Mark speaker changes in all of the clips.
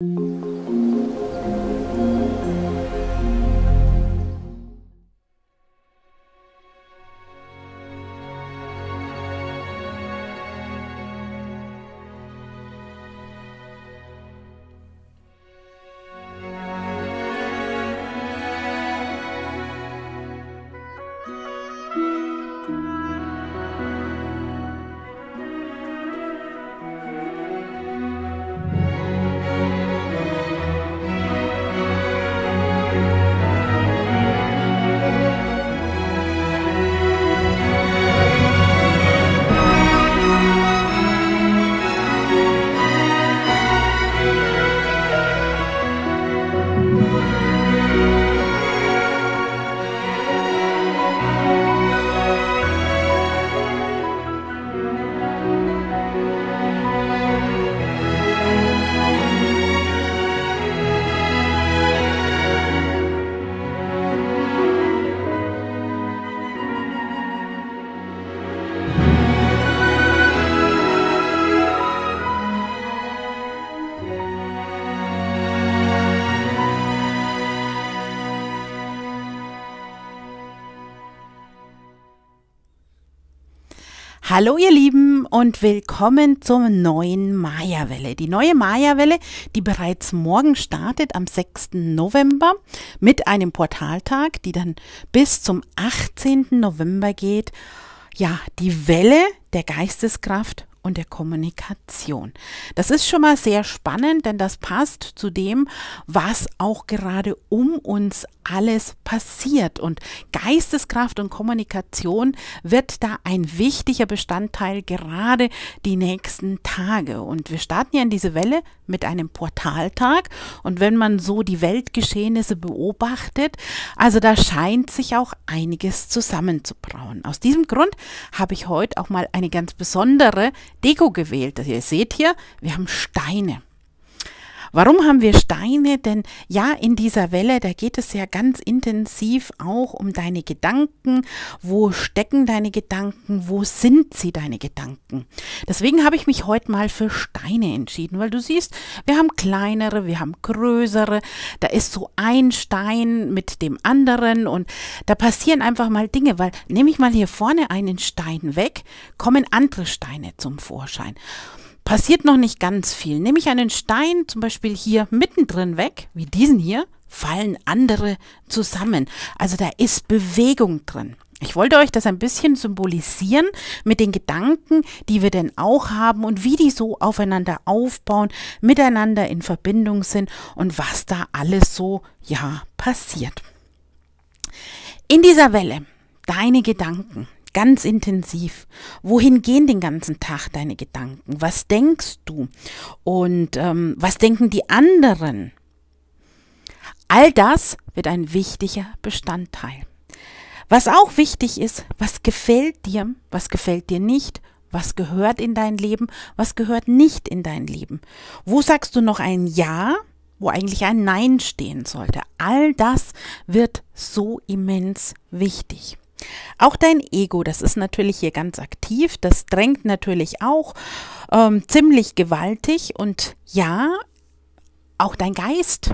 Speaker 1: Thank you. Hallo ihr Lieben und willkommen zur neuen Maya-Welle. Die neue Maya-Welle, die bereits morgen startet am 6. November mit einem Portaltag, die dann bis zum 18. November geht. Ja, die Welle der Geisteskraft und der Kommunikation. Das ist schon mal sehr spannend, denn das passt zu dem, was auch gerade um uns alles passiert. Und Geisteskraft und Kommunikation wird da ein wichtiger Bestandteil gerade die nächsten Tage. Und wir starten ja in diese Welle mit einem Portaltag. Und wenn man so die Weltgeschehnisse beobachtet, also da scheint sich auch einiges zusammenzubrauen. Aus diesem Grund habe ich heute auch mal eine ganz besondere Deko gewählt. Also ihr seht hier, wir haben Steine. Warum haben wir Steine? Denn ja, in dieser Welle, da geht es ja ganz intensiv auch um deine Gedanken. Wo stecken deine Gedanken? Wo sind sie, deine Gedanken? Deswegen habe ich mich heute mal für Steine entschieden, weil du siehst, wir haben kleinere, wir haben größere. Da ist so ein Stein mit dem anderen und da passieren einfach mal Dinge, weil nehme ich mal hier vorne einen Stein weg, kommen andere Steine zum Vorschein passiert noch nicht ganz viel. Nehme ich einen Stein zum Beispiel hier mittendrin weg, wie diesen hier, fallen andere zusammen. Also da ist Bewegung drin. Ich wollte euch das ein bisschen symbolisieren mit den Gedanken, die wir denn auch haben und wie die so aufeinander aufbauen, miteinander in Verbindung sind und was da alles so, ja, passiert. In dieser Welle, deine Gedanken, ganz intensiv. Wohin gehen den ganzen Tag deine Gedanken? Was denkst du? Und ähm, was denken die anderen? All das wird ein wichtiger Bestandteil. Was auch wichtig ist, was gefällt dir, was gefällt dir nicht, was gehört in dein Leben, was gehört nicht in dein Leben. Wo sagst du noch ein Ja, wo eigentlich ein Nein stehen sollte? All das wird so immens wichtig. Auch dein Ego, das ist natürlich hier ganz aktiv, das drängt natürlich auch ähm, ziemlich gewaltig und ja, auch dein Geist,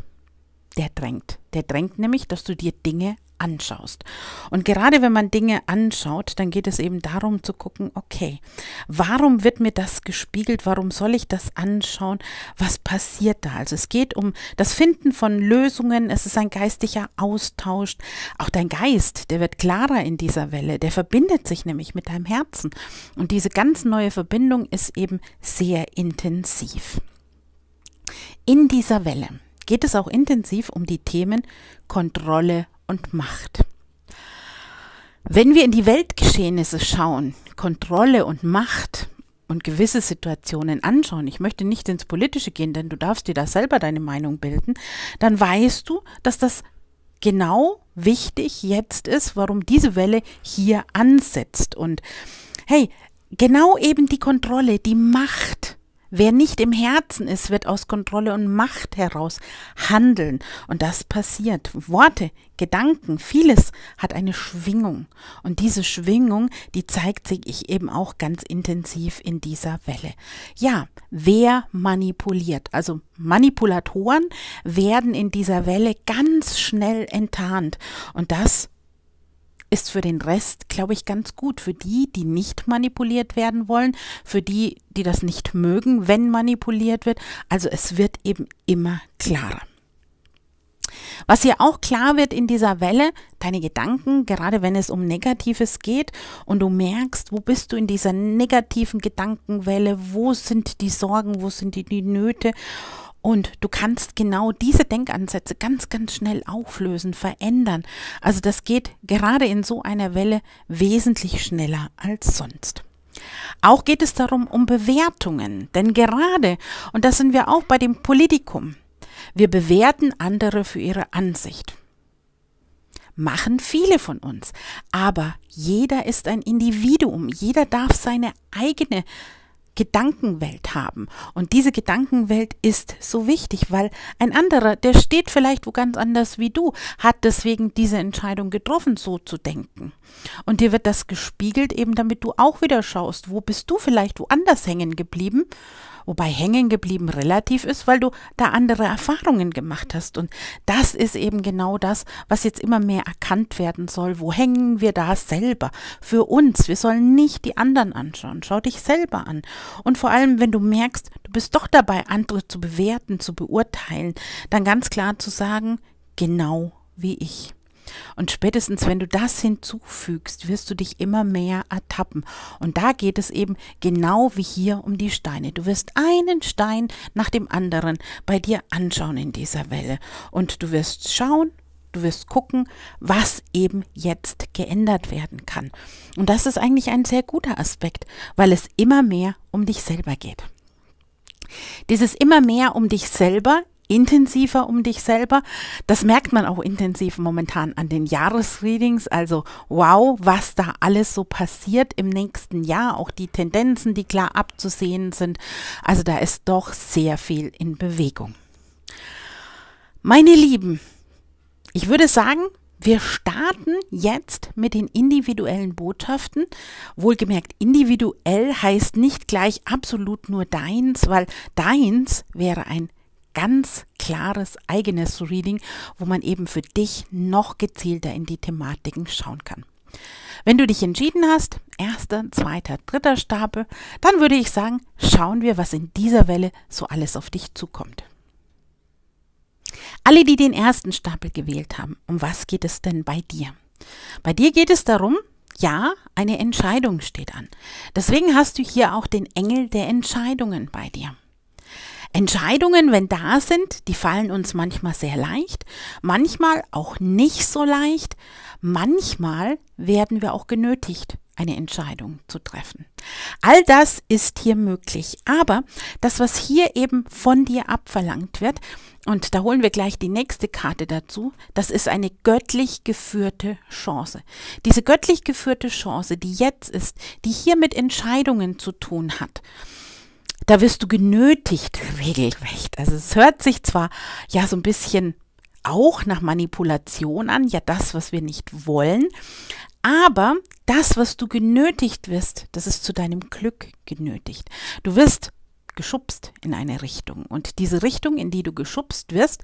Speaker 1: der drängt. Der drängt nämlich, dass du dir Dinge anschaust. Und gerade wenn man Dinge anschaut, dann geht es eben darum zu gucken, okay, warum wird mir das gespiegelt? Warum soll ich das anschauen? Was passiert da? Also es geht um das Finden von Lösungen, es ist ein geistiger Austausch. Auch dein Geist, der wird klarer in dieser Welle, der verbindet sich nämlich mit deinem Herzen. Und diese ganz neue Verbindung ist eben sehr intensiv. In dieser Welle geht es auch intensiv um die Themen Kontrolle und Macht. Wenn wir in die Weltgeschehnisse schauen, Kontrolle und Macht und gewisse Situationen anschauen, ich möchte nicht ins Politische gehen, denn du darfst dir da selber deine Meinung bilden, dann weißt du, dass das genau wichtig jetzt ist, warum diese Welle hier ansetzt. Und hey, genau eben die Kontrolle, die Macht, Wer nicht im Herzen ist, wird aus Kontrolle und Macht heraus handeln. Und das passiert. Worte, Gedanken, vieles hat eine Schwingung. Und diese Schwingung, die zeigt sich eben auch ganz intensiv in dieser Welle. Ja, wer manipuliert? Also Manipulatoren werden in dieser Welle ganz schnell enttarnt. Und das ist für den Rest, glaube ich, ganz gut. Für die, die nicht manipuliert werden wollen, für die, die das nicht mögen, wenn manipuliert wird. Also es wird eben immer klarer. Was hier auch klar wird in dieser Welle, deine Gedanken, gerade wenn es um Negatives geht und du merkst, wo bist du in dieser negativen Gedankenwelle, wo sind die Sorgen, wo sind die, die Nöte und du kannst genau diese Denkansätze ganz, ganz schnell auflösen, verändern. Also das geht gerade in so einer Welle wesentlich schneller als sonst. Auch geht es darum, um Bewertungen. Denn gerade, und das sind wir auch bei dem Politikum, wir bewerten andere für ihre Ansicht machen viele von uns. Aber jeder ist ein Individuum, jeder darf seine eigene Gedankenwelt haben. Und diese Gedankenwelt ist so wichtig, weil ein anderer, der steht vielleicht wo ganz anders wie du, hat deswegen diese Entscheidung getroffen, so zu denken. Und dir wird das gespiegelt, eben damit du auch wieder schaust, wo bist du vielleicht woanders hängen geblieben, wobei hängen geblieben relativ ist, weil du da andere Erfahrungen gemacht hast. Und das ist eben genau das, was jetzt immer mehr erkannt werden soll. Wo hängen wir da selber? Für uns. Wir sollen nicht die anderen anschauen. Schau dich selber an. Und vor allem, wenn du merkst, du bist doch dabei, andere zu bewerten, zu beurteilen, dann ganz klar zu sagen, genau wie ich. Und spätestens, wenn du das hinzufügst, wirst du dich immer mehr ertappen. Und da geht es eben genau wie hier um die Steine. Du wirst einen Stein nach dem anderen bei dir anschauen in dieser Welle. Und du wirst schauen, Du wirst gucken, was eben jetzt geändert werden kann. Und das ist eigentlich ein sehr guter Aspekt, weil es immer mehr um dich selber geht. Dieses immer mehr um dich selber intensiver um dich selber. Das merkt man auch intensiv momentan an den Jahresreadings. Also wow, was da alles so passiert im nächsten Jahr. Auch die Tendenzen, die klar abzusehen sind. Also da ist doch sehr viel in Bewegung. Meine Lieben, ich würde sagen, wir starten jetzt mit den individuellen Botschaften. Wohlgemerkt, individuell heißt nicht gleich absolut nur deins, weil deins wäre ein ganz klares eigenes Reading, wo man eben für dich noch gezielter in die Thematiken schauen kann. Wenn du dich entschieden hast, erster, zweiter, dritter Stapel, dann würde ich sagen, schauen wir, was in dieser Welle so alles auf dich zukommt. Alle, die den ersten Stapel gewählt haben, um was geht es denn bei dir? Bei dir geht es darum, ja, eine Entscheidung steht an. Deswegen hast du hier auch den Engel der Entscheidungen bei dir. Entscheidungen, wenn da sind, die fallen uns manchmal sehr leicht, manchmal auch nicht so leicht, manchmal werden wir auch genötigt eine Entscheidung zu treffen. All das ist hier möglich, aber das, was hier eben von dir abverlangt wird, und da holen wir gleich die nächste Karte dazu, das ist eine göttlich geführte Chance. Diese göttlich geführte Chance, die jetzt ist, die hier mit Entscheidungen zu tun hat, da wirst du genötigt, regelrecht. Also es hört sich zwar ja so ein bisschen auch nach Manipulation an, ja das, was wir nicht wollen, aber das, was du genötigt wirst, das ist zu deinem Glück genötigt. Du wirst geschubst in eine Richtung. Und diese Richtung, in die du geschubst wirst,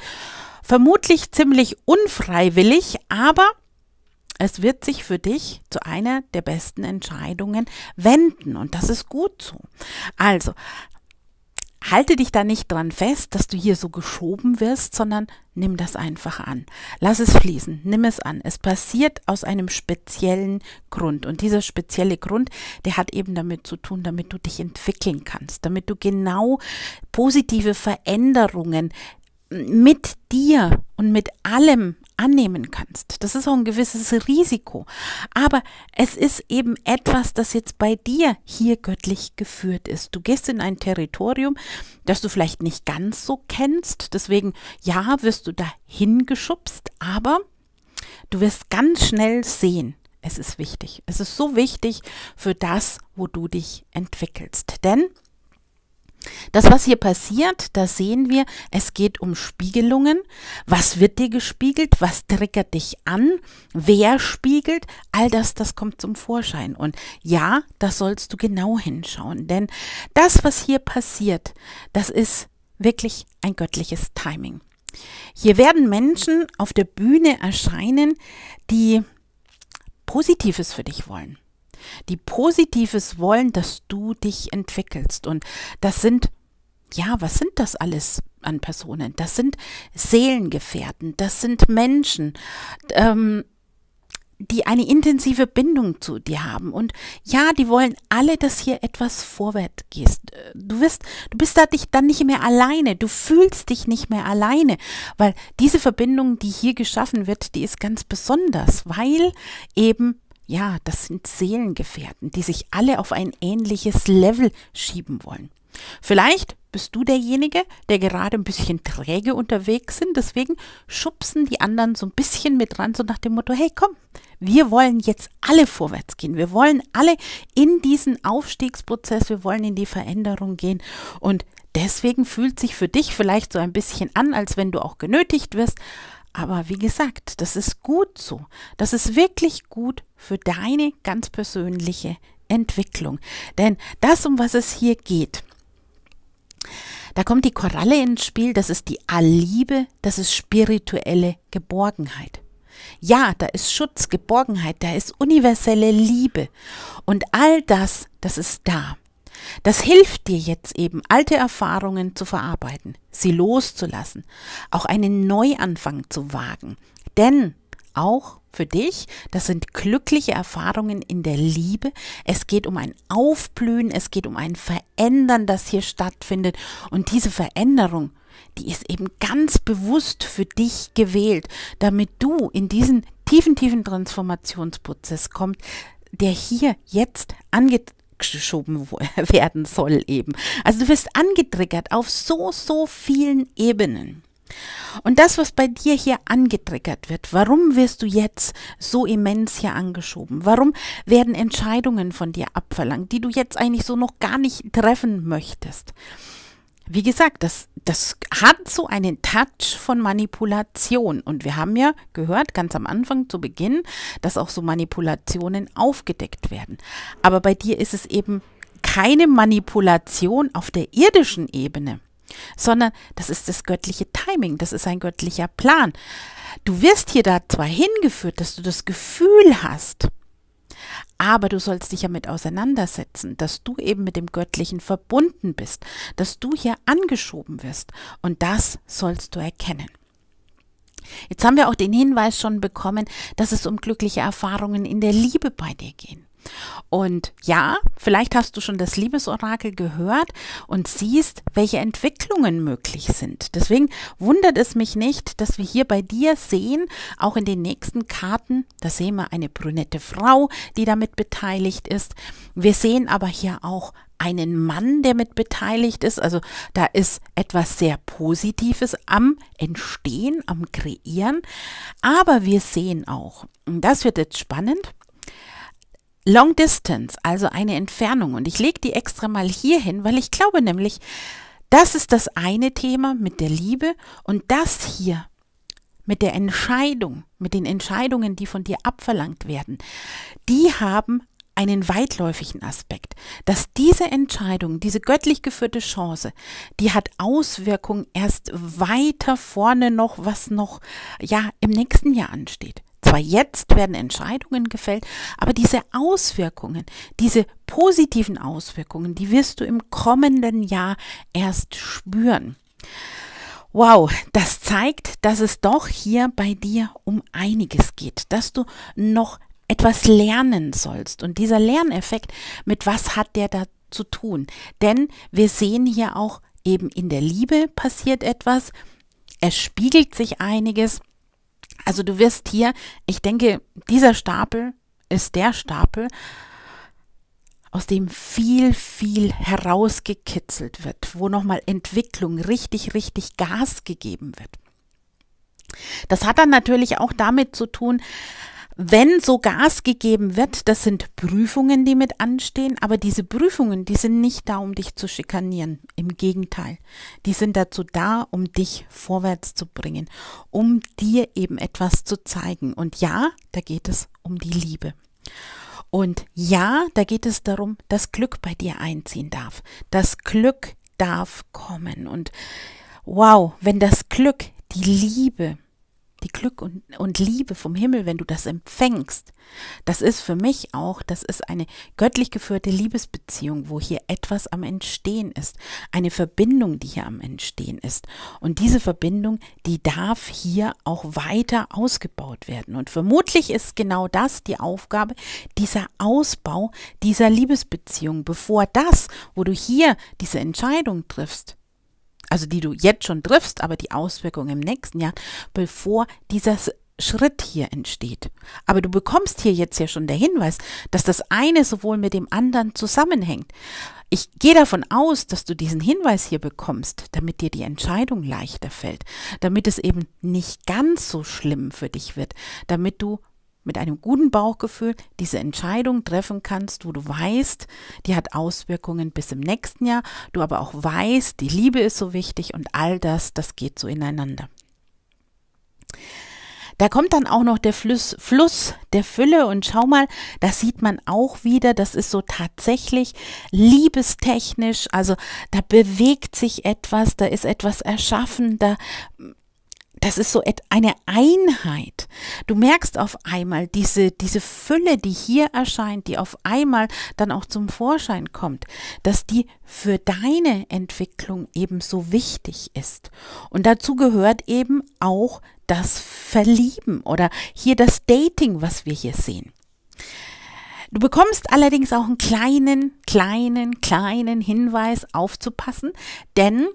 Speaker 1: vermutlich ziemlich unfreiwillig, aber es wird sich für dich zu einer der besten Entscheidungen wenden. Und das ist gut so. Also, halte dich da nicht dran fest, dass du hier so geschoben wirst, sondern nimm das einfach an. Lass es fließen, nimm es an. Es passiert aus einem speziellen Grund. Und dieser spezielle Grund, der hat eben damit zu tun, damit du dich entwickeln kannst, damit du genau positive Veränderungen mit dir und mit allem, annehmen kannst. Das ist auch ein gewisses Risiko. Aber es ist eben etwas, das jetzt bei dir hier göttlich geführt ist. Du gehst in ein Territorium, das du vielleicht nicht ganz so kennst. Deswegen, ja, wirst du da hingeschubst, aber du wirst ganz schnell sehen, es ist wichtig. Es ist so wichtig für das, wo du dich entwickelst. Denn das, was hier passiert, da sehen wir, es geht um Spiegelungen. Was wird dir gespiegelt? Was triggert dich an? Wer spiegelt? All das, das kommt zum Vorschein. Und ja, da sollst du genau hinschauen, denn das, was hier passiert, das ist wirklich ein göttliches Timing. Hier werden Menschen auf der Bühne erscheinen, die Positives für dich wollen die positives wollen, dass du dich entwickelst. Und das sind, ja, was sind das alles an Personen? Das sind Seelengefährten, das sind Menschen, ähm, die eine intensive Bindung zu dir haben. Und ja, die wollen alle, dass hier etwas vorwärts gehst. Du wirst, du bist da dich dann nicht mehr alleine. Du fühlst dich nicht mehr alleine, weil diese Verbindung, die hier geschaffen wird, die ist ganz besonders, weil eben ja, das sind Seelengefährten, die sich alle auf ein ähnliches Level schieben wollen. Vielleicht bist du derjenige, der gerade ein bisschen träge unterwegs sind, deswegen schubsen die anderen so ein bisschen mit ran, so nach dem Motto, hey komm, wir wollen jetzt alle vorwärts gehen, wir wollen alle in diesen Aufstiegsprozess, wir wollen in die Veränderung gehen und deswegen fühlt sich für dich vielleicht so ein bisschen an, als wenn du auch genötigt wirst, aber wie gesagt, das ist gut so. Das ist wirklich gut für deine ganz persönliche Entwicklung. Denn das, um was es hier geht, da kommt die Koralle ins Spiel, das ist die Alliebe, das ist spirituelle Geborgenheit. Ja, da ist Schutz, Geborgenheit, da ist universelle Liebe. Und all das, das ist da. Das hilft dir jetzt eben, alte Erfahrungen zu verarbeiten, sie loszulassen, auch einen Neuanfang zu wagen. Denn auch für dich, das sind glückliche Erfahrungen in der Liebe. Es geht um ein Aufblühen, es geht um ein Verändern, das hier stattfindet. Und diese Veränderung, die ist eben ganz bewusst für dich gewählt, damit du in diesen tiefen, tiefen Transformationsprozess kommst, der hier jetzt ange zurückgeschoben werden soll eben. Also du wirst angetriggert auf so, so vielen Ebenen. Und das, was bei dir hier angetriggert wird, warum wirst du jetzt so immens hier angeschoben? Warum werden Entscheidungen von dir abverlangt, die du jetzt eigentlich so noch gar nicht treffen möchtest? wie gesagt, das, das hat so einen Touch von Manipulation. Und wir haben ja gehört, ganz am Anfang, zu Beginn, dass auch so Manipulationen aufgedeckt werden. Aber bei dir ist es eben keine Manipulation auf der irdischen Ebene, sondern das ist das göttliche Timing, das ist ein göttlicher Plan. Du wirst hier da zwar hingeführt, dass du das Gefühl hast, aber du sollst dich damit auseinandersetzen, dass du eben mit dem Göttlichen verbunden bist, dass du hier angeschoben wirst. Und das sollst du erkennen. Jetzt haben wir auch den Hinweis schon bekommen, dass es um glückliche Erfahrungen in der Liebe bei dir gehen. Und ja, vielleicht hast du schon das Liebesorakel gehört und siehst, welche Entwicklungen möglich sind. Deswegen wundert es mich nicht, dass wir hier bei dir sehen, auch in den nächsten Karten, da sehen wir eine brünette Frau, die damit beteiligt ist. Wir sehen aber hier auch einen Mann, der mit beteiligt ist. Also da ist etwas sehr Positives am Entstehen, am Kreieren. Aber wir sehen auch, und das wird jetzt spannend, Long Distance, also eine Entfernung. Und ich lege die extra mal hier hin, weil ich glaube nämlich, das ist das eine Thema mit der Liebe und das hier mit der Entscheidung, mit den Entscheidungen, die von dir abverlangt werden, die haben einen weitläufigen Aspekt, dass diese Entscheidung, diese göttlich geführte Chance, die hat Auswirkungen erst weiter vorne noch, was noch ja im nächsten Jahr ansteht. Zwar jetzt werden Entscheidungen gefällt, aber diese Auswirkungen, diese positiven Auswirkungen, die wirst du im kommenden Jahr erst spüren. Wow, das zeigt, dass es doch hier bei dir um einiges geht, dass du noch etwas lernen sollst. Und dieser Lerneffekt, mit was hat der da zu tun? Denn wir sehen hier auch eben in der Liebe passiert etwas, es spiegelt sich einiges also du wirst hier, ich denke, dieser Stapel ist der Stapel, aus dem viel, viel herausgekitzelt wird, wo nochmal Entwicklung richtig, richtig Gas gegeben wird. Das hat dann natürlich auch damit zu tun, wenn so Gas gegeben wird, das sind Prüfungen, die mit anstehen, aber diese Prüfungen, die sind nicht da, um dich zu schikanieren. Im Gegenteil, die sind dazu da, um dich vorwärts zu bringen, um dir eben etwas zu zeigen. Und ja, da geht es um die Liebe. Und ja, da geht es darum, dass Glück bei dir einziehen darf. Das Glück darf kommen. Und wow, wenn das Glück, die Liebe, die Glück und, und Liebe vom Himmel, wenn du das empfängst. Das ist für mich auch, das ist eine göttlich geführte Liebesbeziehung, wo hier etwas am Entstehen ist. Eine Verbindung, die hier am Entstehen ist. Und diese Verbindung, die darf hier auch weiter ausgebaut werden. Und vermutlich ist genau das die Aufgabe, dieser Ausbau dieser Liebesbeziehung, bevor das, wo du hier diese Entscheidung triffst, also die du jetzt schon triffst, aber die Auswirkungen im nächsten Jahr, bevor dieser Schritt hier entsteht. Aber du bekommst hier jetzt ja schon der Hinweis, dass das eine sowohl mit dem anderen zusammenhängt. Ich gehe davon aus, dass du diesen Hinweis hier bekommst, damit dir die Entscheidung leichter fällt, damit es eben nicht ganz so schlimm für dich wird, damit du mit einem guten Bauchgefühl diese Entscheidung treffen kannst, wo du weißt, die hat Auswirkungen bis im nächsten Jahr, du aber auch weißt, die Liebe ist so wichtig und all das, das geht so ineinander. Da kommt dann auch noch der Fluss, Fluss der Fülle und schau mal, da sieht man auch wieder, das ist so tatsächlich liebestechnisch, also da bewegt sich etwas, da ist etwas erschaffen, da das ist so eine Einheit. Du merkst auf einmal diese, diese Fülle, die hier erscheint, die auf einmal dann auch zum Vorschein kommt, dass die für deine Entwicklung eben so wichtig ist. Und dazu gehört eben auch das Verlieben oder hier das Dating, was wir hier sehen. Du bekommst allerdings auch einen kleinen, kleinen, kleinen Hinweis aufzupassen, denn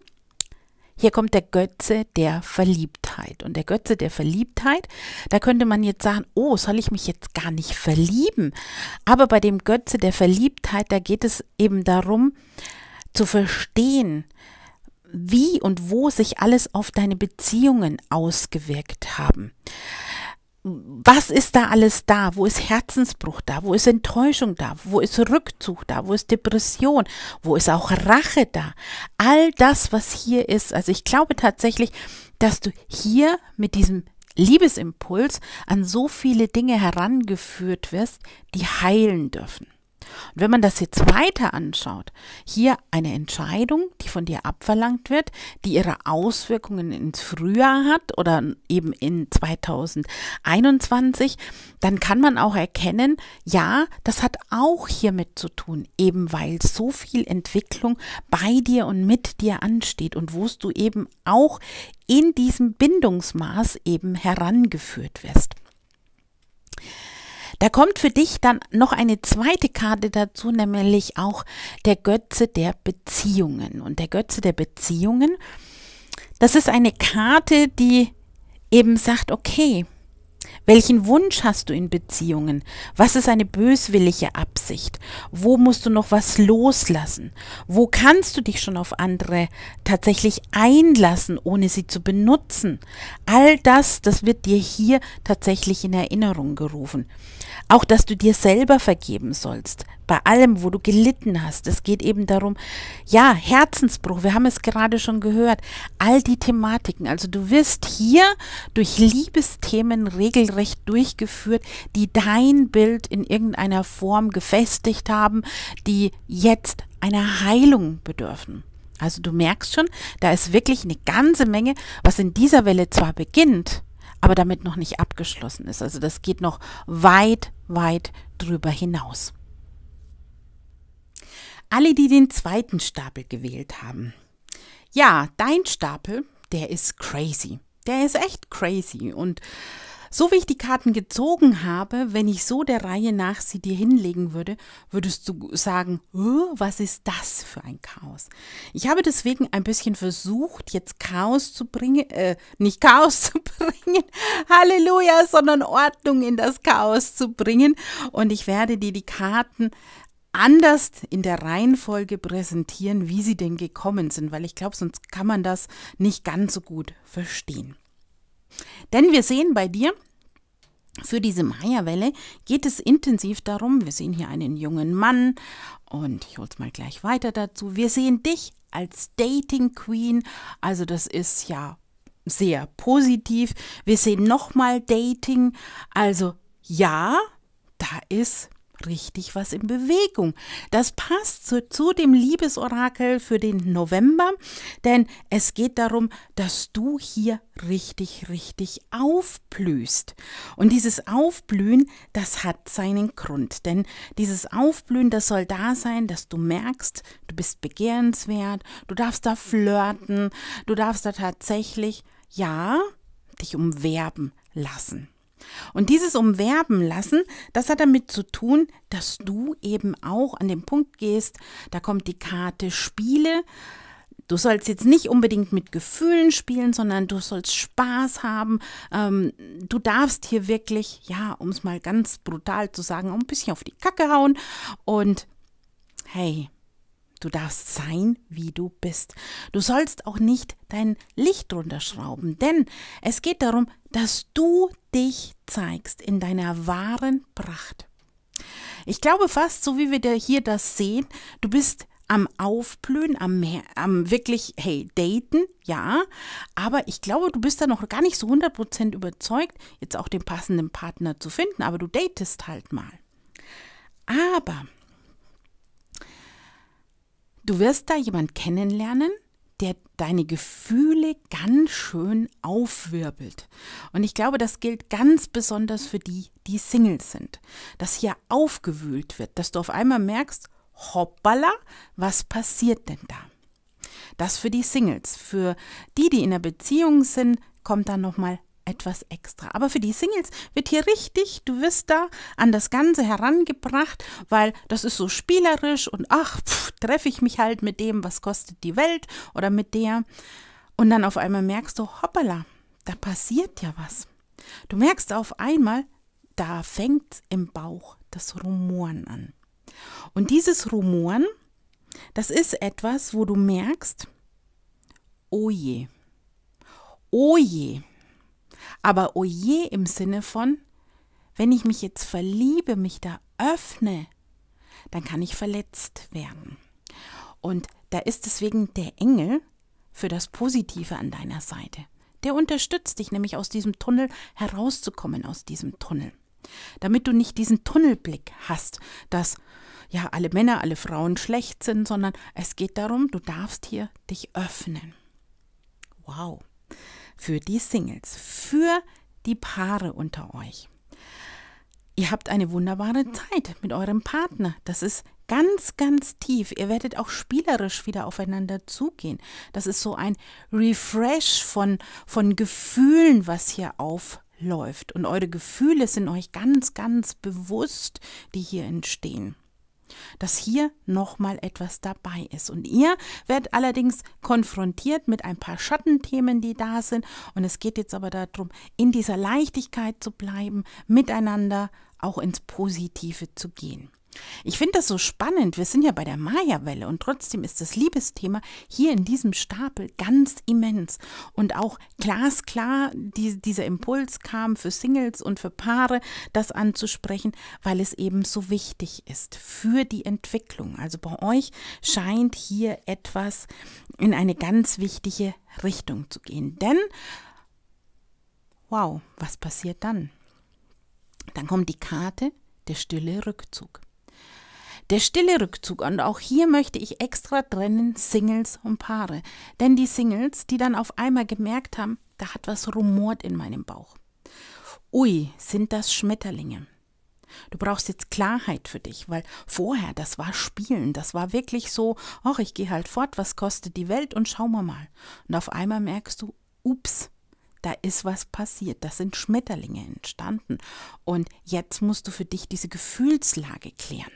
Speaker 1: hier kommt der Götze der Verliebtheit. Und der Götze der Verliebtheit, da könnte man jetzt sagen, oh, soll ich mich jetzt gar nicht verlieben? Aber bei dem Götze der Verliebtheit, da geht es eben darum zu verstehen, wie und wo sich alles auf deine Beziehungen ausgewirkt haben was ist da alles da? Wo ist Herzensbruch da? Wo ist Enttäuschung da? Wo ist Rückzug da? Wo ist Depression? Wo ist auch Rache da? All das, was hier ist. Also ich glaube tatsächlich, dass du hier mit diesem Liebesimpuls an so viele Dinge herangeführt wirst, die heilen dürfen. Und wenn man das jetzt weiter anschaut, hier eine Entscheidung, die von dir abverlangt wird, die ihre Auswirkungen ins Frühjahr hat oder eben in 2021, dann kann man auch erkennen, ja, das hat auch hiermit zu tun, eben weil so viel Entwicklung bei dir und mit dir ansteht und wo du eben auch in diesem Bindungsmaß eben herangeführt wirst. Da kommt für dich dann noch eine zweite Karte dazu, nämlich auch der Götze der Beziehungen. Und der Götze der Beziehungen, das ist eine Karte, die eben sagt, okay, welchen Wunsch hast du in Beziehungen? Was ist eine böswillige Absicht? Wo musst du noch was loslassen? Wo kannst du dich schon auf andere tatsächlich einlassen, ohne sie zu benutzen? All das, das wird dir hier tatsächlich in Erinnerung gerufen. Auch, dass du dir selber vergeben sollst, bei allem, wo du gelitten hast. Es geht eben darum, ja, Herzensbruch, wir haben es gerade schon gehört, all die Thematiken. Also du wirst hier durch Liebesthemen regelrecht durchgeführt, die dein Bild in irgendeiner Form gefestigt haben, die jetzt einer Heilung bedürfen. Also du merkst schon, da ist wirklich eine ganze Menge, was in dieser Welle zwar beginnt, aber damit noch nicht abgeschlossen ist. Also das geht noch weit weit drüber hinaus. Alle, die den zweiten Stapel gewählt haben. Ja, dein Stapel, der ist crazy. Der ist echt crazy und so wie ich die Karten gezogen habe, wenn ich so der Reihe nach sie dir hinlegen würde, würdest du sagen, was ist das für ein Chaos? Ich habe deswegen ein bisschen versucht, jetzt Chaos zu bringen, äh, nicht Chaos zu bringen, Halleluja, sondern Ordnung in das Chaos zu bringen. Und ich werde dir die Karten anders in der Reihenfolge präsentieren, wie sie denn gekommen sind, weil ich glaube, sonst kann man das nicht ganz so gut verstehen. Denn wir sehen bei dir, für diese Maya-Welle geht es intensiv darum, wir sehen hier einen jungen Mann und ich hole es mal gleich weiter dazu. Wir sehen dich als Dating Queen, also das ist ja sehr positiv. Wir sehen nochmal Dating, also ja, da ist richtig was in Bewegung. Das passt zu, zu, dem Liebesorakel für den November, denn es geht darum, dass du hier richtig, richtig aufblühst. Und dieses Aufblühen, das hat seinen Grund, denn dieses Aufblühen, das soll da sein, dass du merkst, du bist begehrenswert, du darfst da flirten, du darfst da tatsächlich, ja, dich umwerben lassen. Und dieses Umwerben lassen, das hat damit zu tun, dass du eben auch an den Punkt gehst, da kommt die Karte Spiele. Du sollst jetzt nicht unbedingt mit Gefühlen spielen, sondern du sollst Spaß haben. Ähm, du darfst hier wirklich, ja, um es mal ganz brutal zu sagen, ein bisschen auf die Kacke hauen. Und hey, Du darfst sein, wie du bist. Du sollst auch nicht dein Licht runterschrauben, denn es geht darum, dass du dich zeigst in deiner wahren Pracht. Ich glaube fast, so wie wir hier das sehen, du bist am Aufblühen, am, am, wirklich, hey, daten, ja, aber ich glaube, du bist da noch gar nicht so 100% überzeugt, jetzt auch den passenden Partner zu finden, aber du datest halt mal. Aber Du wirst da jemand kennenlernen, der deine Gefühle ganz schön aufwirbelt. Und ich glaube, das gilt ganz besonders für die, die Singles sind. Dass hier aufgewühlt wird, dass du auf einmal merkst, hoppala, was passiert denn da? Das für die Singles. Für die, die in einer Beziehung sind, kommt dann nochmal etwas extra. Aber für die Singles wird hier richtig, du wirst da an das Ganze herangebracht, weil das ist so spielerisch und ach, treffe ich mich halt mit dem, was kostet die Welt oder mit der. Und dann auf einmal merkst du, hoppala, da passiert ja was. Du merkst auf einmal, da fängt im Bauch das Rumoren an. Und dieses Rumoren, das ist etwas, wo du merkst, oh je, oh je, aber oje oh im Sinne von, wenn ich mich jetzt verliebe, mich da öffne, dann kann ich verletzt werden. Und da ist deswegen der Engel für das Positive an deiner Seite. Der unterstützt dich nämlich aus diesem Tunnel herauszukommen, aus diesem Tunnel. Damit du nicht diesen Tunnelblick hast, dass ja alle Männer, alle Frauen schlecht sind, sondern es geht darum, du darfst hier dich öffnen. Wow für die Singles, für die Paare unter euch. Ihr habt eine wunderbare Zeit mit eurem Partner. Das ist ganz, ganz tief. Ihr werdet auch spielerisch wieder aufeinander zugehen. Das ist so ein Refresh von, von Gefühlen, was hier aufläuft. Und eure Gefühle sind euch ganz, ganz bewusst, die hier entstehen dass hier nochmal etwas dabei ist. Und ihr werdet allerdings konfrontiert mit ein paar Schattenthemen, die da sind. Und es geht jetzt aber darum, in dieser Leichtigkeit zu bleiben, miteinander auch ins Positive zu gehen. Ich finde das so spannend. Wir sind ja bei der Maya-Welle und trotzdem ist das Liebesthema hier in diesem Stapel ganz immens. Und auch glasklar, die, dieser Impuls kam für Singles und für Paare, das anzusprechen, weil es eben so wichtig ist für die Entwicklung. Also bei euch scheint hier etwas in eine ganz wichtige Richtung zu gehen. Denn, wow, was passiert dann? Dann kommt die Karte der stille Rückzug. Der stille Rückzug, und auch hier möchte ich extra trennen Singles und Paare. Denn die Singles, die dann auf einmal gemerkt haben, da hat was rumort in meinem Bauch. Ui, sind das Schmetterlinge. Du brauchst jetzt Klarheit für dich, weil vorher, das war Spielen, das war wirklich so, ach, ich gehe halt fort, was kostet die Welt und schauen wir mal. Und auf einmal merkst du, ups, da ist was passiert, da sind Schmetterlinge entstanden. Und jetzt musst du für dich diese Gefühlslage klären.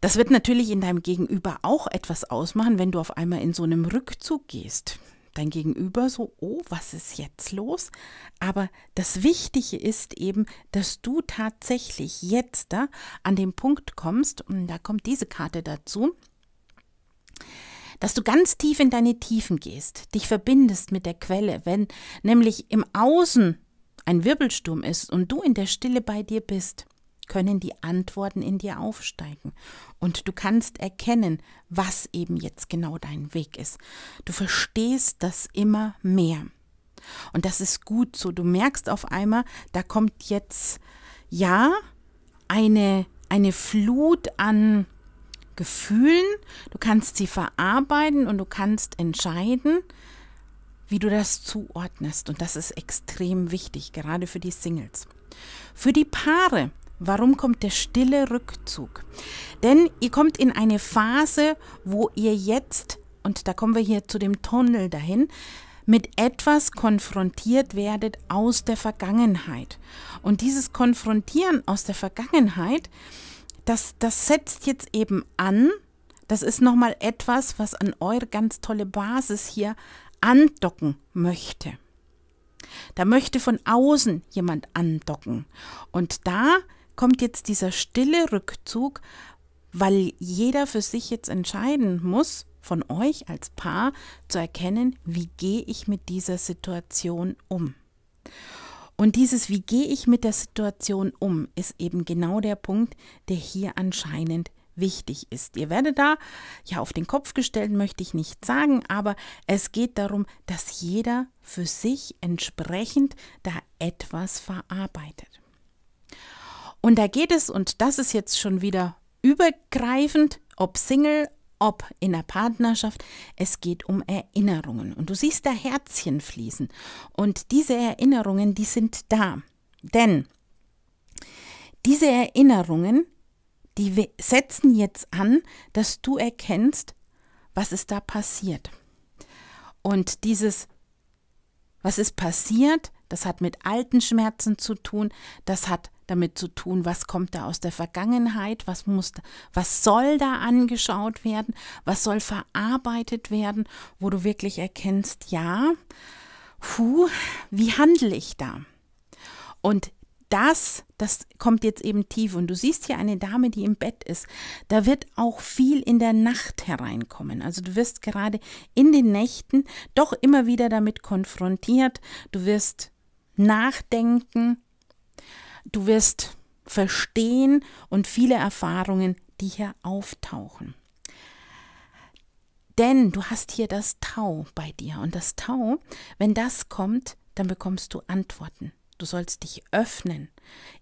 Speaker 1: Das wird natürlich in deinem Gegenüber auch etwas ausmachen, wenn du auf einmal in so einem Rückzug gehst. Dein Gegenüber so, oh, was ist jetzt los? Aber das Wichtige ist eben, dass du tatsächlich jetzt da an den Punkt kommst, und hm, da kommt diese Karte dazu, dass du ganz tief in deine Tiefen gehst, dich verbindest mit der Quelle, wenn nämlich im Außen ein Wirbelsturm ist und du in der Stille bei dir bist, können die Antworten in dir aufsteigen. Und du kannst erkennen, was eben jetzt genau dein Weg ist. Du verstehst das immer mehr. Und das ist gut so. Du merkst auf einmal, da kommt jetzt, ja, eine, eine Flut an Gefühlen. Du kannst sie verarbeiten und du kannst entscheiden, wie du das zuordnest. Und das ist extrem wichtig, gerade für die Singles. Für die Paare Warum kommt der stille Rückzug? Denn ihr kommt in eine Phase, wo ihr jetzt, und da kommen wir hier zu dem Tunnel dahin, mit etwas konfrontiert werdet aus der Vergangenheit. Und dieses Konfrontieren aus der Vergangenheit, das, das setzt jetzt eben an. Das ist nochmal etwas, was an eure ganz tolle Basis hier andocken möchte. Da möchte von außen jemand andocken. Und da kommt jetzt dieser stille Rückzug, weil jeder für sich jetzt entscheiden muss, von euch als Paar zu erkennen, wie gehe ich mit dieser Situation um. Und dieses, wie gehe ich mit der Situation um, ist eben genau der Punkt, der hier anscheinend wichtig ist. Ihr werdet da ja auf den Kopf gestellt, möchte ich nicht sagen, aber es geht darum, dass jeder für sich entsprechend da etwas verarbeitet. Und da geht es, und das ist jetzt schon wieder übergreifend, ob Single, ob in der Partnerschaft, es geht um Erinnerungen. Und du siehst da Herzchen fließen. Und diese Erinnerungen, die sind da. Denn diese Erinnerungen, die setzen jetzt an, dass du erkennst, was ist da passiert. Und dieses, was ist passiert, das hat mit alten Schmerzen zu tun, das hat damit zu tun, was kommt da aus der Vergangenheit, was muss, was soll da angeschaut werden, was soll verarbeitet werden, wo du wirklich erkennst, ja, puh, wie handle ich da? Und das, das kommt jetzt eben tief. Und du siehst hier eine Dame, die im Bett ist. Da wird auch viel in der Nacht hereinkommen. Also du wirst gerade in den Nächten doch immer wieder damit konfrontiert. Du wirst nachdenken, du wirst verstehen und viele Erfahrungen, die hier auftauchen. Denn du hast hier das Tau bei dir und das Tau, wenn das kommt, dann bekommst du Antworten. Du sollst dich öffnen,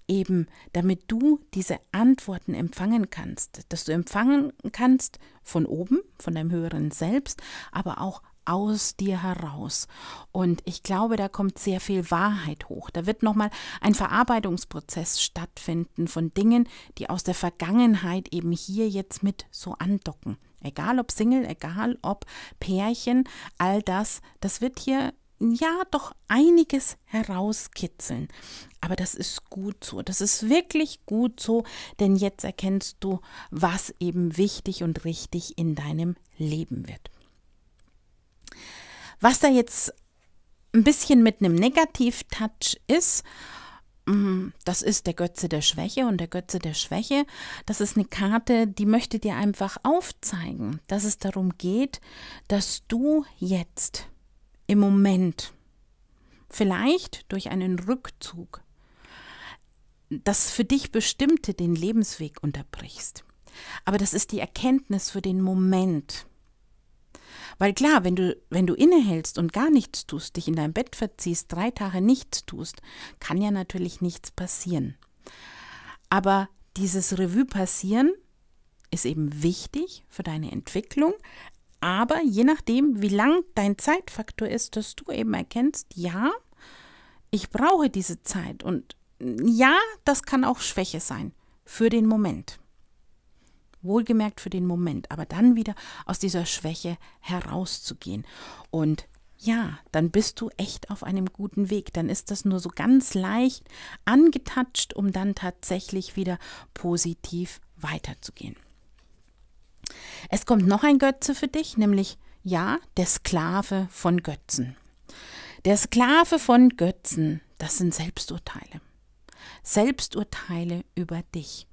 Speaker 1: eben damit du diese Antworten empfangen kannst, dass du empfangen kannst von oben, von deinem höheren Selbst, aber auch aus dir heraus. Und ich glaube, da kommt sehr viel Wahrheit hoch. Da wird nochmal ein Verarbeitungsprozess stattfinden von Dingen, die aus der Vergangenheit eben hier jetzt mit so andocken. Egal ob Single, egal ob Pärchen, all das, das wird hier ja doch einiges herauskitzeln. Aber das ist gut so, das ist wirklich gut so, denn jetzt erkennst du, was eben wichtig und richtig in deinem Leben wird. Was da jetzt ein bisschen mit einem Negativ-Touch ist, mm, das ist der Götze der Schwäche und der Götze der Schwäche, das ist eine Karte, die möchte dir einfach aufzeigen, dass es darum geht, dass du jetzt im Moment, vielleicht durch einen Rückzug, das für dich bestimmte den Lebensweg unterbrichst. Aber das ist die Erkenntnis für den Moment. Weil klar, wenn du, wenn du innehältst und gar nichts tust, dich in dein Bett verziehst, drei Tage nichts tust, kann ja natürlich nichts passieren. Aber dieses Revue passieren ist eben wichtig für deine Entwicklung. Aber je nachdem, wie lang dein Zeitfaktor ist, dass du eben erkennst, ja, ich brauche diese Zeit und ja, das kann auch Schwäche sein für den Moment. Wohlgemerkt für den Moment, aber dann wieder aus dieser Schwäche herauszugehen. Und ja, dann bist du echt auf einem guten Weg. Dann ist das nur so ganz leicht angetatscht, um dann tatsächlich wieder positiv weiterzugehen. Es kommt noch ein Götze für dich, nämlich ja, der Sklave von Götzen. Der Sklave von Götzen, das sind Selbsturteile. Selbsturteile über dich.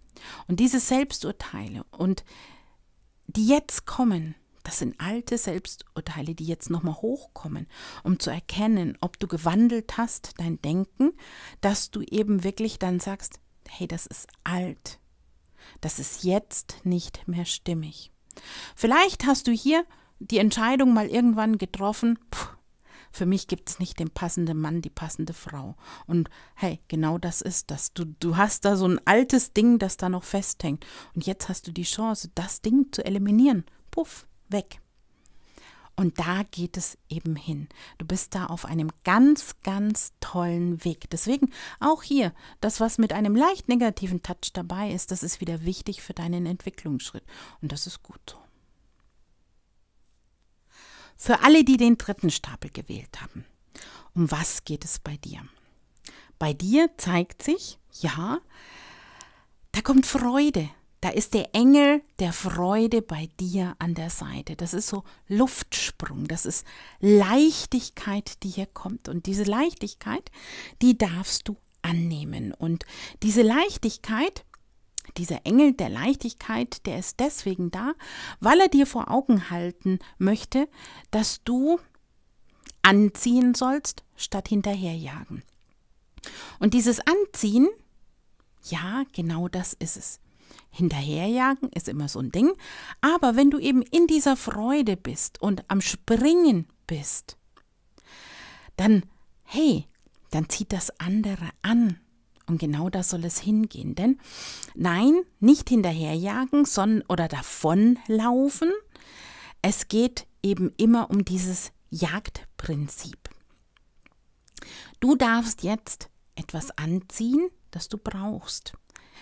Speaker 1: Und diese Selbsturteile und die jetzt kommen, das sind alte Selbsturteile, die jetzt nochmal hochkommen, um zu erkennen, ob du gewandelt hast, dein Denken, dass du eben wirklich dann sagst, hey, das ist alt, das ist jetzt nicht mehr stimmig. Vielleicht hast du hier die Entscheidung mal irgendwann getroffen, pff, für mich gibt es nicht den passenden Mann, die passende Frau. Und hey, genau das ist das. Du, du hast da so ein altes Ding, das da noch festhängt. Und jetzt hast du die Chance, das Ding zu eliminieren. Puff, weg. Und da geht es eben hin. Du bist da auf einem ganz, ganz tollen Weg. Deswegen auch hier, das, was mit einem leicht negativen Touch dabei ist, das ist wieder wichtig für deinen Entwicklungsschritt. Und das ist gut so. Für alle, die den dritten Stapel gewählt haben. Um was geht es bei dir? Bei dir zeigt sich, ja, da kommt Freude. Da ist der Engel der Freude bei dir an der Seite. Das ist so Luftsprung, das ist Leichtigkeit, die hier kommt. Und diese Leichtigkeit, die darfst du annehmen. Und diese Leichtigkeit, dieser Engel der Leichtigkeit, der ist deswegen da, weil er dir vor Augen halten möchte, dass du anziehen sollst, statt hinterherjagen. Und dieses Anziehen, ja, genau das ist es. Hinterherjagen ist immer so ein Ding, aber wenn du eben in dieser Freude bist und am Springen bist, dann, hey, dann zieht das andere an. Und genau da soll es hingehen. Denn nein, nicht hinterherjagen sondern, oder davonlaufen. Es geht eben immer um dieses Jagdprinzip. Du darfst jetzt etwas anziehen, das du brauchst,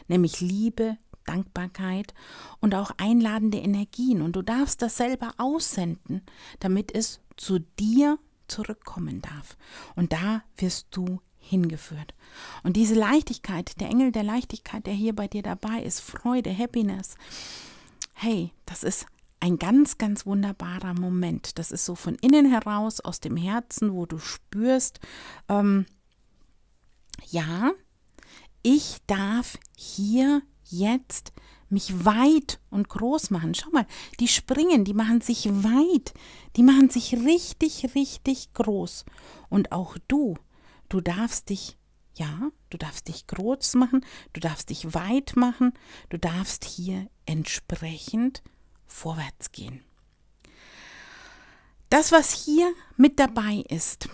Speaker 1: nämlich Liebe, Dankbarkeit und auch einladende Energien. Und du darfst das selber aussenden, damit es zu dir zurückkommen darf. Und da wirst du hingeführt. Und diese Leichtigkeit, der Engel der Leichtigkeit, der hier bei dir dabei ist, Freude, Happiness, hey, das ist ein ganz, ganz wunderbarer Moment. Das ist so von innen heraus, aus dem Herzen, wo du spürst, ähm, ja, ich darf hier jetzt mich weit und groß machen. Schau mal, die springen, die machen sich weit, die machen sich richtig, richtig groß. Und auch du Du darfst dich, ja, du darfst dich groß machen, du darfst dich weit machen, du darfst hier entsprechend vorwärts gehen. Das, was hier mit dabei ist,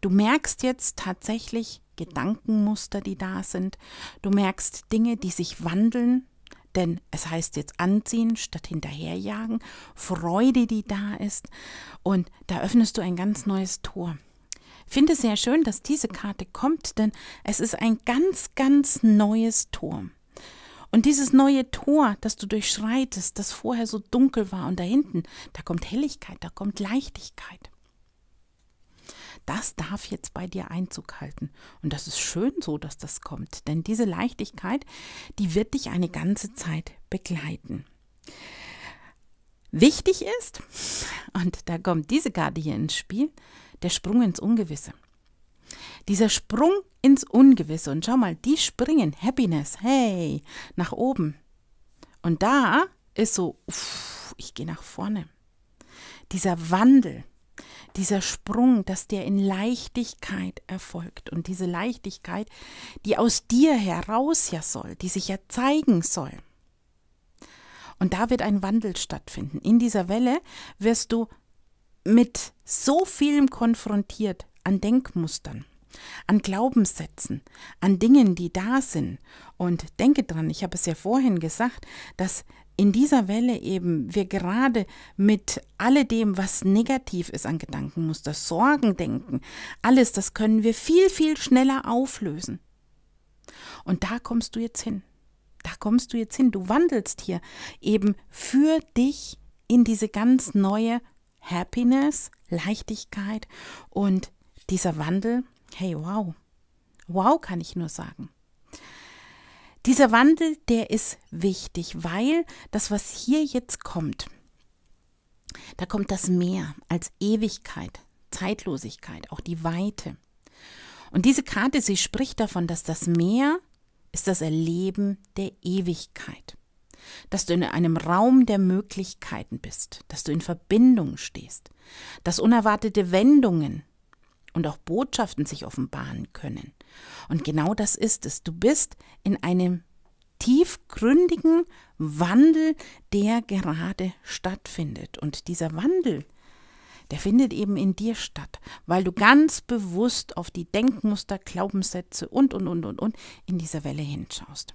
Speaker 1: du merkst jetzt tatsächlich Gedankenmuster, die da sind, du merkst Dinge, die sich wandeln, denn es heißt jetzt anziehen statt hinterherjagen, Freude, die da ist, und da öffnest du ein ganz neues Tor finde sehr schön, dass diese Karte kommt, denn es ist ein ganz, ganz neues Tor. Und dieses neue Tor, das du durchschreitest, das vorher so dunkel war und da hinten, da kommt Helligkeit, da kommt Leichtigkeit. Das darf jetzt bei dir Einzug halten. Und das ist schön so, dass das kommt, denn diese Leichtigkeit, die wird dich eine ganze Zeit begleiten. Wichtig ist, und da kommt diese Karte hier ins Spiel, der Sprung ins Ungewisse. Dieser Sprung ins Ungewisse. Und schau mal, die springen. Happiness. Hey, nach oben. Und da ist so, uff, ich gehe nach vorne. Dieser Wandel, dieser Sprung, dass der in Leichtigkeit erfolgt. Und diese Leichtigkeit, die aus dir heraus ja soll, die sich ja zeigen soll. Und da wird ein Wandel stattfinden. In dieser Welle wirst du mit so vielem konfrontiert an Denkmustern, an Glaubenssätzen, an Dingen, die da sind. Und denke dran, ich habe es ja vorhin gesagt, dass in dieser Welle eben wir gerade mit alledem, was negativ ist an Gedankenmuster, Sorgen denken, alles, das können wir viel, viel schneller auflösen. Und da kommst du jetzt hin. Da kommst du jetzt hin. Du wandelst hier eben für dich in diese ganz neue Happiness, Leichtigkeit und dieser Wandel, hey, wow, wow kann ich nur sagen. Dieser Wandel, der ist wichtig, weil das, was hier jetzt kommt, da kommt das Meer als Ewigkeit, Zeitlosigkeit, auch die Weite. Und diese Karte, sie spricht davon, dass das Meer ist das Erleben der Ewigkeit dass du in einem Raum der Möglichkeiten bist, dass du in Verbindung stehst, dass unerwartete Wendungen und auch Botschaften sich offenbaren können. Und genau das ist es. Du bist in einem tiefgründigen Wandel, der gerade stattfindet. Und dieser Wandel, der findet eben in dir statt, weil du ganz bewusst auf die Denkmuster, Glaubenssätze und, und, und, und, und in dieser Welle hinschaust.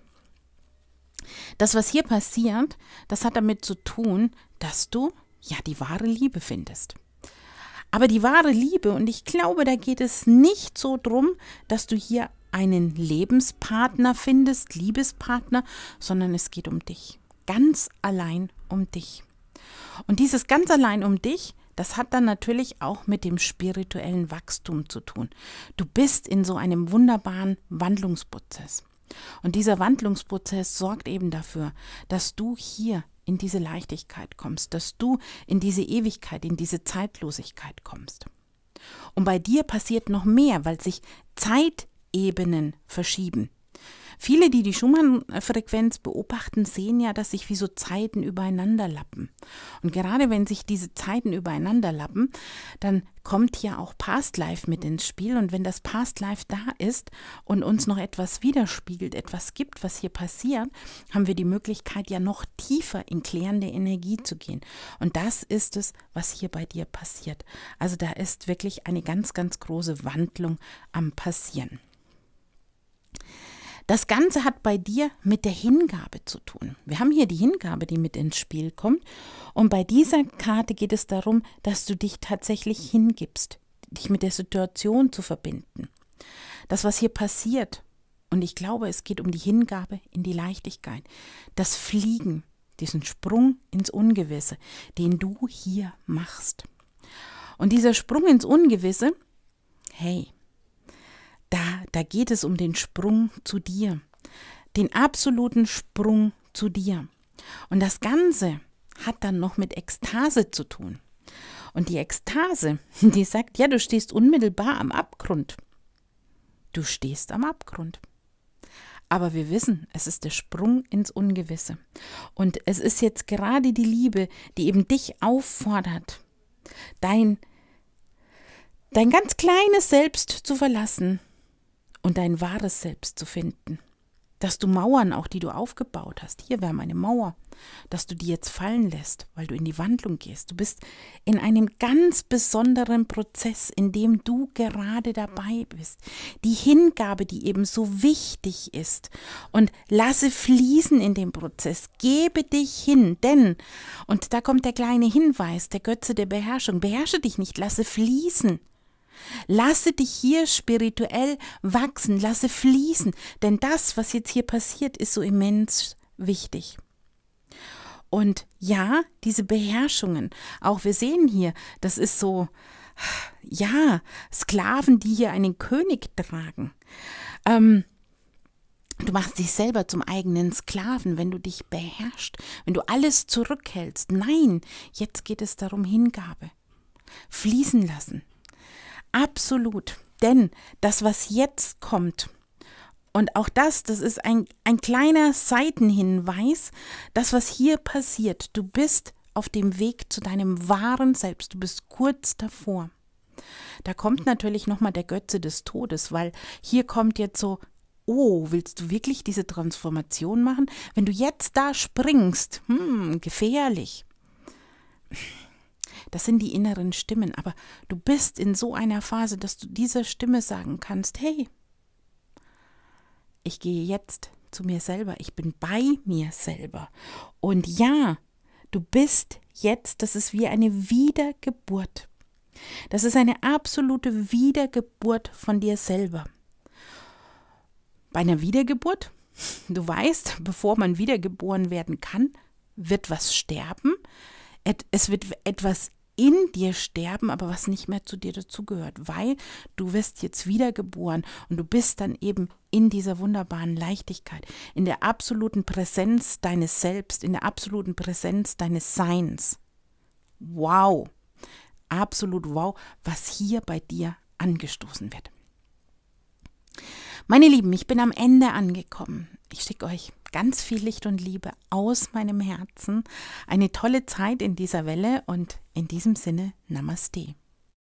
Speaker 1: Das, was hier passiert, das hat damit zu tun, dass du ja die wahre Liebe findest. Aber die wahre Liebe, und ich glaube, da geht es nicht so drum, dass du hier einen Lebenspartner findest, Liebespartner, sondern es geht um dich. Ganz allein um dich. Und dieses ganz allein um dich, das hat dann natürlich auch mit dem spirituellen Wachstum zu tun. Du bist in so einem wunderbaren Wandlungsprozess. Und dieser Wandlungsprozess sorgt eben dafür, dass du hier in diese Leichtigkeit kommst, dass du in diese Ewigkeit, in diese Zeitlosigkeit kommst. Und bei dir passiert noch mehr, weil sich Zeitebenen verschieben. Viele, die die Schumann-Frequenz beobachten, sehen ja, dass sich wie so Zeiten übereinander lappen. Und gerade wenn sich diese Zeiten übereinander lappen, dann kommt ja auch Past Life mit ins Spiel. Und wenn das Past Life da ist und uns noch etwas widerspiegelt, etwas gibt, was hier passiert, haben wir die Möglichkeit, ja noch tiefer in klärende Energie zu gehen. Und das ist es, was hier bei dir passiert. Also da ist wirklich eine ganz, ganz große Wandlung am Passieren. Das Ganze hat bei dir mit der Hingabe zu tun. Wir haben hier die Hingabe, die mit ins Spiel kommt. Und bei dieser Karte geht es darum, dass du dich tatsächlich hingibst, dich mit der Situation zu verbinden. Das, was hier passiert, und ich glaube, es geht um die Hingabe in die Leichtigkeit, das Fliegen, diesen Sprung ins Ungewisse, den du hier machst. Und dieser Sprung ins Ungewisse, hey, da, da geht es um den Sprung zu dir, den absoluten Sprung zu dir. Und das Ganze hat dann noch mit Ekstase zu tun. Und die Ekstase, die sagt, ja, du stehst unmittelbar am Abgrund. Du stehst am Abgrund. Aber wir wissen, es ist der Sprung ins Ungewisse. Und es ist jetzt gerade die Liebe, die eben dich auffordert, dein, dein ganz kleines Selbst zu verlassen und dein wahres Selbst zu finden. Dass du Mauern, auch die du aufgebaut hast, hier, wäre meine Mauer, dass du die jetzt fallen lässt, weil du in die Wandlung gehst. Du bist in einem ganz besonderen Prozess, in dem du gerade dabei bist. Die Hingabe, die eben so wichtig ist. Und lasse fließen in dem Prozess. Gebe dich hin, denn, und da kommt der kleine Hinweis, der Götze der Beherrschung, beherrsche dich nicht, lasse fließen. Lasse dich hier spirituell wachsen, lasse fließen, denn das, was jetzt hier passiert, ist so immens wichtig. Und ja, diese Beherrschungen, auch wir sehen hier, das ist so, ja, Sklaven, die hier einen König tragen. Ähm, Du machst dich selber zum eigenen Sklaven, wenn du dich beherrschst, wenn du alles zurückhältst. Nein, jetzt geht es darum Hingabe. Fließen lassen. Absolut. Denn das, was jetzt kommt, und auch das, das ist ein, ein kleiner Seitenhinweis, das, was hier passiert, du bist auf dem Weg zu deinem wahren Selbst, du bist kurz davor. Da kommt natürlich nochmal der Götze des Todes, weil hier kommt jetzt so, oh, willst du wirklich diese Transformation machen? Wenn du jetzt da springst, hm, gefährlich. Das sind die inneren Stimmen, aber du bist in so einer Phase, dass du dieser Stimme sagen kannst, hey, ich gehe jetzt zu mir selber, ich bin bei mir selber. Und ja, du bist jetzt, das ist wie eine Wiedergeburt. Das ist eine absolute Wiedergeburt von dir selber. Bei einer Wiedergeburt, du weißt, bevor man wiedergeboren werden kann, wird was sterben, es wird etwas in dir sterben, aber was nicht mehr zu dir dazugehört, weil du wirst jetzt wiedergeboren und du bist dann eben in dieser wunderbaren Leichtigkeit, in der absoluten Präsenz deines Selbst, in der absoluten Präsenz deines Seins. Wow, absolut wow, was hier bei dir angestoßen wird. Meine Lieben, ich bin am Ende angekommen. Ich schicke euch ganz viel Licht und Liebe aus meinem Herzen. Eine tolle Zeit in dieser Welle und in diesem Sinne Namaste.